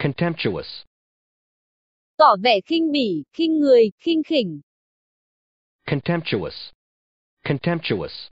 contemptuous. Tỏ vẻ khinh bỉ, khinh người, khinh khỉnh. Contemptuous. Contemptuous.